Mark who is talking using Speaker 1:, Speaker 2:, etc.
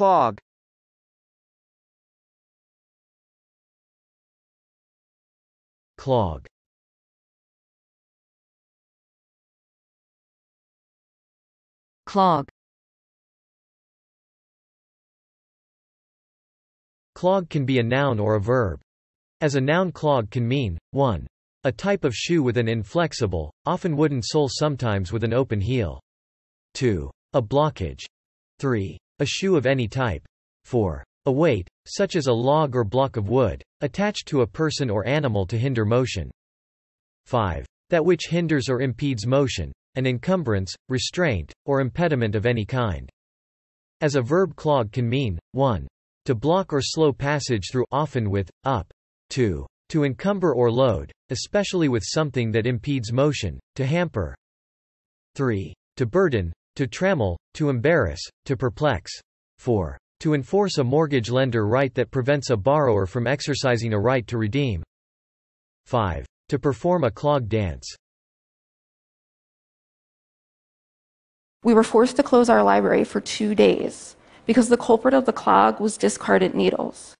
Speaker 1: clog clog clog
Speaker 2: Clog can be a noun or a verb. As a noun clog can mean, 1. A type of shoe with an inflexible, often wooden sole sometimes with an open heel. 2. A blockage. 3. A shoe of any type. 4. A weight, such as a log or block of wood, attached to a person or animal to hinder motion. 5. That which hinders or impedes motion, an encumbrance, restraint, or impediment of any kind. As a verb clog can mean, 1. To block or slow passage through often with, up. 2. To encumber or load, especially with something that impedes motion, to hamper. 3. To burden, to trammel, to embarrass, to perplex. 4. To enforce a mortgage lender right that prevents a borrower from exercising a right to redeem. 5. To perform a clog dance.
Speaker 3: We were forced to close our library for two days because the
Speaker 1: culprit of the clog was discarded needles.